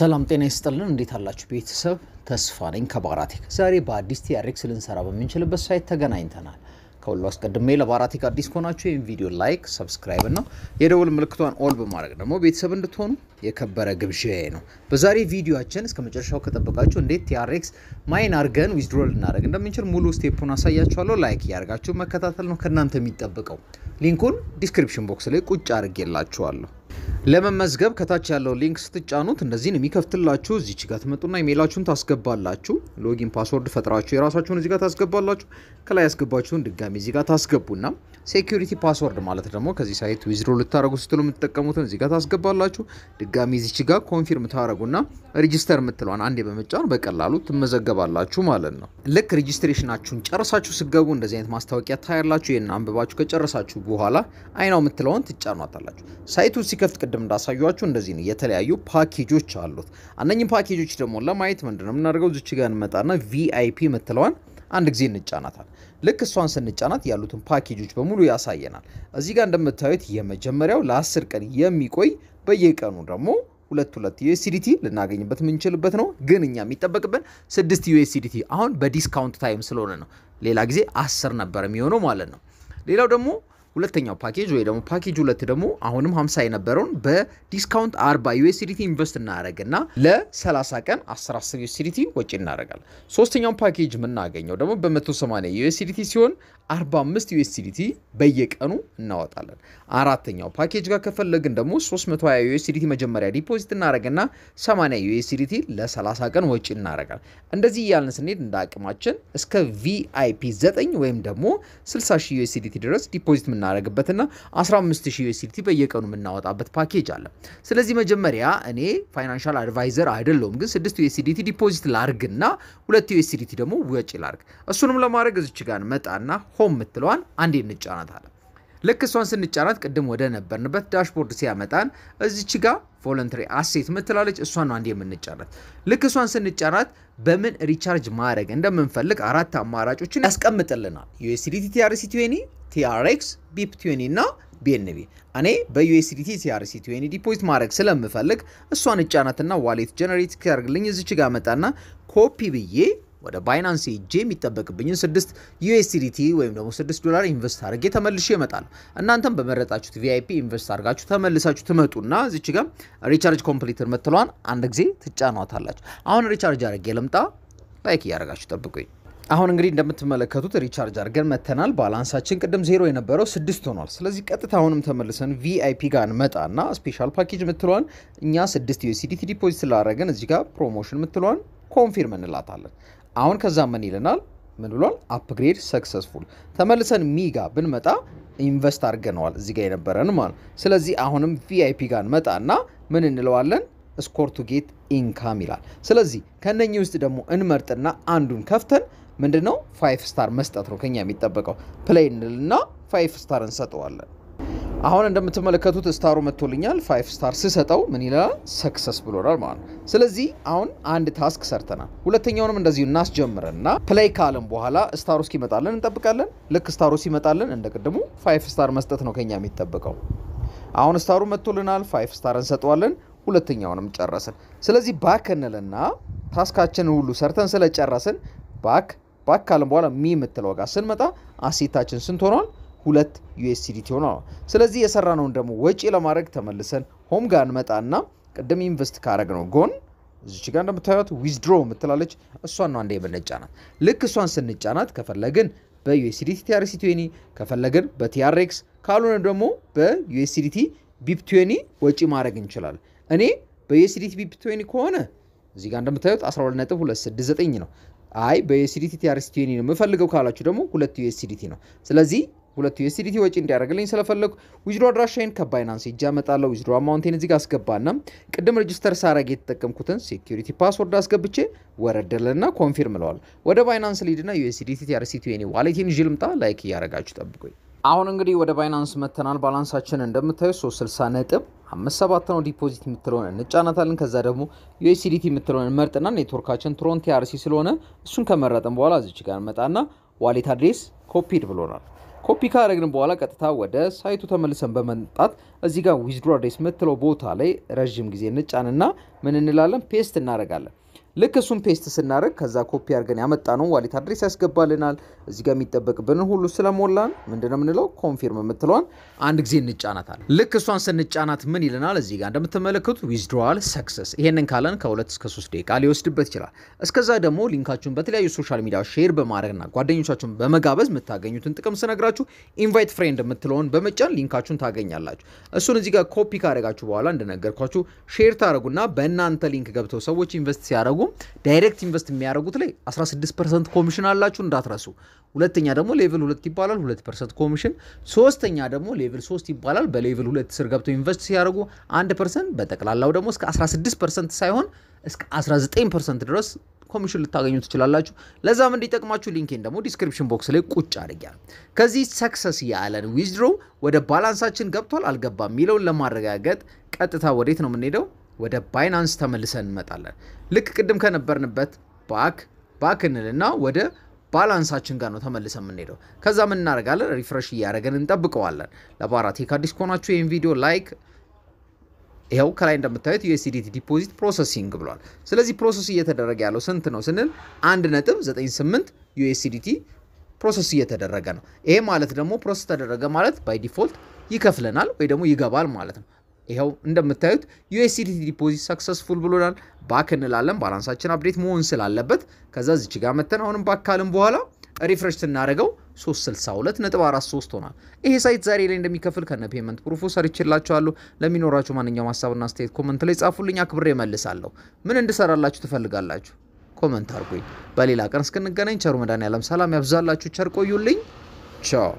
ሰላም ጤና ይስጥልን። እንዴት አላችሁ ቤተሰብ? ተስፋ ነኝ ከባራቴክ። ዛሬ በአዲስ ቲያሬክስ ልንሰራ በምንችልበት ሳይት ተገናኝተናል። ከሁሉ አስቀድሜ ለባራቴክ አዲስ ከሆናችሁ ይህን ቪዲዮ ላይክ፣ ሰብስክራይብ እና የደውል ምልክቷን ኦል በማድረግ ደግሞ ቤተሰብ እንድትሆኑ የከበረ ግብዣዬ ነው። በዛሬ ቪዲዮችን እስከ መጨረሻው ከጠበቃችሁ እንዴት ቲያሬክስ ማይን አድርገን ዊዝድሮ ልናደርግ እንደምንችል ሙሉ ስቴፑን አሳያችኋለሁ። ላይክ እያደርጋችሁ መከታተል ነው ከእናንተ የሚጠብቀው። ሊንኩን ዲስክሪፕሽን ቦክስ ላይ ቁጭ አድርጌላችኋለሁ። ለመመዝገብ ከታች ያለው ሊንክ ስትጫኑት እነዚህን የሚከፍትላችሁ እዚች ጋር ትመጡና ኢሜይላችሁን ታስገባላችሁ። ሎጊን ፓስወርድ ፈጥራችሁ የራሳችሁን እዚህ ጋር ታስገባላችሁ። ከላይ ያስገባችሁን ድጋሚ እዚህ ጋር ታስገቡና ሴኩሪቲ ፓስወርድ ማለት ደግሞ ከዚህ ሳይት ዊዝድሮ ልታደረጉ ስትሉ የምትጠቀሙትን እዚህ ጋር ታስገባላችሁ። ድጋሚ ዚች ጋር ኮንፊርም ታደረጉና ሬጅስተር የምትለዋን አንዴ በመጫን በቀላሉ ትመዘገባላችሁ ማለት ነው። ልክ ሬጅስትሬሽናችሁን ጨርሳችሁ ስገቡ እንደዚህ አይነት ማስታወቂያ ታያላችሁ። ይህን አንብባችሁ ከጨረሳችሁ በኋላ አይናው የምትለውን ትጫኗታላችሁ። ሳይቱ ሲከፍት ቅድም እንዳሳዩችሁ እንደዚህ ነው። የተለያዩ ፓኬጆች አሉት። እነኝም ፓኬጆች ደግሞ ለማየት ምንድነው የምናደርገው? ዚች ጋር እንመጣና ቪአይፒ የምትለዋን አንድ ጊዜ እንጫናታል። ልክ እሷን ስንጫናት ያሉትን ፓኬጆች በሙሉ ያሳየናል። እዚህ ጋር እንደምታዩት የመጀመሪያው ለ10 ቀን የሚቆይ በየቀኑ ደግሞ ሁለት ሁለት ዩኤስዲቲ ልናገኝበት የምንችልበት ነው። ግን እኛ የሚጠበቅብን ስድስት ዩኤስዲቲ አሁን በዲስካውንት ታይም ስለሆነ ነው። ሌላ ጊዜ አስር ነበር የሚሆነው ማለት ነው። ሌላው ደግሞ ሁለተኛው ፓኬጅ ወይ ደግሞ ፓኬጅ ሁለት ደግሞ አሁንም 50 የነበረውን በዲስካውንት 40 ዩኤስዲቲ ኢንቨስት እናደረግና ለ30 ቀን 10 ዩኤስዲቲ ወጪ እናደረጋል። ሶስተኛው ፓኬጅ የምናገኘው ደግሞ በ180 ዩኤስዲቲ ሲሆን 45 ዩኤስዲቲ በየቀኑ እናወጣለን። አራተኛው ፓኬጅ ጋር ከፈለግን ደግሞ 320 ዩኤስዲቲ መጀመሪያ ዲፖዚት እናደረግና 80 ዩኤስዲቲ ለ30 ቀን ወጪ እናደረጋል። እንደዚህ እያልን ስንሄድ እንደ አቅማችን እስከ ቪአይፒ 9 ወይም ደግሞ 60 ዩኤስዲቲ ድረስ ዲፖዚት የምናደርግበትና 15000 ዩኤስዲቲ በየቀኑ የምናወጣበት ፓኬጅ አለ። ስለዚህ መጀመሪያ እኔ ፋይናንሻል አድቫይዘር አይደለውም፣ ግን 6 ዩኤስዲቲ ዲፖዚት ላርግና 2 ዩኤስዲቲ ደግሞ ወጪ ላርግ። እሱንም ለማድረግ እዚች ጋር መጣና ሆም የምትለዋን አንዴ አለ። ልክ እሷን ስንጫናት ቅድም ወደ ነበርንበት ዳሽቦርድ ሲያመጣን እዚች ጋር ቮለንተሪ አሴት ምትላለች። እሷን ነው አንድ የምንጫናት። ልክ እሷን ስንጫናት በምን ሪቻርጅ ማድረግ እንደምንፈልግ አራት አማራጮችን ያስቀምጥልናል። ዩኤስዲቲ ቲአርሲ ቲዌኒ ቲአርኤክስ ቢፕ ቲዩኒ እና ቢኤንቢ እኔ በዩኤስዲቲ ቲአርሲ ቲዩኒ ዲፖዚት ማድረግ ስለምፈልግ እሷን እጫናትና ዋሌት ጀነሬት ያደርግልኝ እዚች ጋር መጣና ኮፒ ብዬ ወደ ባይናንስ ሄጄ የሚጠበቅብኝን 6 ዩኤስዲቲ ወይም ደግሞ 6 ዶላር ኢንቨስት አድርጌ ተመልሼ እመጣለሁ። እናንተም በመረጣችሁት ቪአይፒ ኢንቨስት አድርጋችሁ ተመልሳችሁ ትመጡና እዚች ጋር ሪቻርጅ ኮምፕሊትር ምትለዋን አንድ ጊዜ ትጫኗታላችሁ። አሁን ሪቻርጅ አድርጌ ልምጣ። ላይክ እያደረጋችሁ ጠብቁኝ። አሁን እንግዲህ እንደምትመለከቱት ሪቻርጅ አድርገን መተናል። ባላንሳችን ቅድም ዜሮ የነበረው ስድስት ሆኗል። ስለዚህ ቀጥታ አሁንም ተመልሰን ቪአይፒ ጋር እንመጣና ስፔሻል ፓኬጅ ምትሏን እኛ ስድስት ዩኤስዲቲ ዲፖዚት ስላደረገን እዚህ ጋር ፕሮሞሽን ምትሏን ኮንፊርም እንላታለን። አሁን ከዛ ምን ይለናል? ምን ብሏል? አፕግሬድ ሰክሰስፉል። ተመልሰን ሚጋ ብንመጣ ኢንቨስት አድርገነዋል እዚህ ጋር የነበረን ማለት። ስለዚህ አሁንም ቪአይፒ ጋር እንመጣና ምን እንለዋለን? ስኮር ቱ ጌት ኢንካም ይላል። ስለዚህ ከነኚህ ውስጥ ደግሞ እንመርጥና አንዱን ከፍተን ምንድን ነው ፋይፍ ስታር መስጠት ነው ከኛ የሚጠበቀው። ፕሌይ እንልና ፋይፍ ስታር እንሰጠዋለን። አሁን እንደምትመለከቱት ስታሩ መጥቶልኛል። ፋይፍ ስታር ስሰጠው ምን ይላል? ሰክሰስ ብሎናል ማለት ነው። ስለዚህ አሁን አንድ ታስክ ሰርተናል። ሁለተኛውንም እንደዚሁ እናስጀምርና ፕሌይ ካለን በኋላ ስታሩ እስኪመጣለን እንጠብቃለን። ልክ ስታሩ ሲመጣለን እንደ ቅድሙ ፋይፍ ስታር መስጠት ነው ከኛ የሚጠበቀው። አሁን ስታሩ መጥቶልናል። ፋይፍ ስታር እንሰጠዋለን። ሁለተኛውንም ጨረስን። ስለዚህ ባክ እንልና ታስካችንን ሁሉ ሰርተን ስለጨረስን ባክ በአካልም በኋላ ሚ የምትለው ጋር ስንመጣ አሴታችን ስንት ሆኗል? ሁለት ዩኤስዲቲ ሆኗል። ስለዚህ የሰራነውን ደግሞ ወጪ ለማድረግ ተመልሰን ሆም ጋር እንመጣና ቅድም ኢንቨስት ነው ጎን እዚች ጋር እንደምታዩት ዊዝድሮ የምትላለች እሷን ነው አንዴ የምንጫናት። ልክ እሷን ስንጫናት ከፈለግን በዩኤስዲቲ ቲአርሲ ቲዌኒ ከፈለግን በቲአርኤክስ ካልሆነ ደግሞ በዩኤስዲቲ ቢፕ ቲዌኒ ወጪ ማድረግ እንችላለን። እኔ በዩኤስዲቲ ቢፕ ቲዌኒ ከሆነ እዚህ ጋር እንደምታዩት 12.269 ነው። አይ በዩኤስዲቲ አርስቲኒ ነው የምፈልገው ካላችሁ ደግሞ ሁለት ዩኤስዲቲ ነው። ስለዚህ ሁለት ዩኤስዲቲ ወጪ እንዲያደርግልኝ ስለፈለግኩ ዊዝድሮ አድራሻዬን ከባይናንስ እጅ አመጣለሁ። ዊዝድሮ አማውንቴን እዚህ ጋር አስገባና ቅድም ሬጅስተር ሳረግ የተጠቀምኩትን ሴኩሪቲ ፓስወርድ አስገብቼ ወረደልና ኮንፊርም ለዋል። ወደ ባይናንስ ሊድና ዩኤስዲቲ አርስቲኒ ዋሌቴን ይዤ ልምጣ። ላይክ እያደረጋችሁ ጠብቁኝ። አሁን እንግዲህ ወደ ባይናንስ መተናል። ባላንሳችን እንደምታዩ 360 ነጥብ 57 ነው። ዲፖዚት የምትለውን እንጫናታለን። ከዛ ደግሞ ዩኤስዲቲ የምትለውን እንመርጥና ኔትወርካችን ትሮን ቲአርሲ ስለሆነ እሱን ከመረጥን በኋላ እዚች ጋር እንመጣና ዋሌት አድሬስ ኮፒድ ብሎናል። ኮፒ ካደረግን በኋላ ቀጥታ ወደ ሳይቱ ተመልሰን በመምጣት እዚህ ጋር ዊዝድሮ አድሬስ የምትለው ቦታ ላይ ረዥም ጊዜ እንጫንና ምን እንላለን ፔስት እናደርጋለን። ልክ እሱን ፔስት ስናደርግ ከዛ ኮፒ አድርገን ያመጣ ነው ዋሌት አድሬስ ያስገባልናል። እዚህ ጋር የሚጠበቅብንን ሁሉ ስለሞላን ምንድነው የምንለው ኮንፊርም የምትለዋን አንድ ጊዜ እንጫናታል። ልክ እሷን ስንጫናት ምን ይልናል? እዚህ ጋር እንደምትመለከቱት ዊዝድሮዋል ሰክሰስ። ይሄንን ካለን ከሁለት እስከ ሶስት ደቂቃ ሊወስድበት ይችላል። እስከዛ ደግሞ ሊንካችሁን በተለያዩ ሶሻል ሚዲያ ሼር በማድረግና ጓደኞቻችሁን በመጋበዝ የምታገኙትን ጥቅም ስነግራችሁ ኢንቫይት ፍሬንድ የምትለውን በመጫን ሊንካችሁን ታገኛላችሁ። እሱን እዚህ ጋር ኮፒ ካደረጋችሁ በኋላ እንደነገርኳችሁ ሼር ታደረጉና በእናንተ ሊንክ ገብተው ሰዎች ኢንቨስት ሲያደረጉ አያደርጉም። ዳይሬክት ኢንቨስት የሚያደርጉት ላይ 16 ፐርሰንት ኮሚሽን አላችሁ እንዳትረሱ። ሁለተኛ ደግሞ ሌቭል ሁለት ይባላል፣ ሁለት ፐርሰንት ኮሚሽን። ሶስተኛ ደግሞ ሌቭል ሶስት ይባላል። በሌቭል ሁለት ስር ገብተው ኢንቨስት ሲያደርጉ አንድ ፐርሰንት በጠቅላላው ደግሞ እስከ 16 ፐርሰንት ሳይሆን እስከ 19 ፐርሰንት ድረስ ኮሚሽን ልታገኙ ትችላላችሁ። ለዛም እንዲጠቅማችሁ ሊንኬን ደግሞ ዲስክሪፕሽን ቦክስ ላይ ቁጭ አድርጊያል። ከዚህ ሰክሰስ ያለን ዊዝድሮ ወደ ባላንሳችን ገብቷል አልገባም የሚለውን ለማረጋገጥ ቀጥታ ወዴት ነው የምንሄደው? ወደ ባይናንስ ተመልሰን እንመጣለን። ልክ ቅድም ከነበርንበት ባክ ባክ እንልና ወደ ባላንሳችን ጋር ነው ተመልሰ የምንሄደው። ከዛ ምን እናደርጋለን? ሪፍረሽ እያደረገን እንጠብቀዋለን። ለባራቴክ አዲስ ከሆናችሁ ይህን ቪዲዮ ላይክ ይኸው ከላይ እንደምታዩት ዩኤስዲቲ ዲፖዚት ፕሮሰሲንግ ብሏል። ስለዚህ ፕሮሰስ እየተደረገ ያለው ስንት ነው ስንል 1.98 ዩኤስዲቲ ፕሮሰስ እየተደረገ ነው። ይሄ ማለት ደግሞ ፕሮሰስ ተደረገ ማለት ባይ ዲፎልት ይከፍለናል ወይ ደግሞ ይገባል ማለት ነው። ይኸው እንደምታዩት ዩኤስዲቲ ዲፖዚት ሰክሰስፉል ብሎናል። ባክ እንላለን። ባላንሳችን አፕዴት መሆን ስላለበት ከዛ እዚች ጋር መተን አሁንም ባክ ካልን በኋላ ሪፍሬሽ ስናደርገው 362.43 ሆናል። ይሄ ሳይት ዛሬ ላይ እንደሚከፍል ከነ ፔመንት ፕሩፉ ሰርችላችኋለሁ። ለሚኖራችሁ ማንኛውም ሀሳብና አስተያየት ኮመንት ላይ ጻፉልኝ፣ አክብሬ መልሳለሁ። ምን እንድሰራላችሁ ትፈልጋላችሁ? ኮመንት አርጉኝ። በሌላ ቀን እስክንገናኝ ቸሩ መድኃኔዓለም ሰላም ያብዛላችሁ። ቸር ቆዩልኝ። ቻው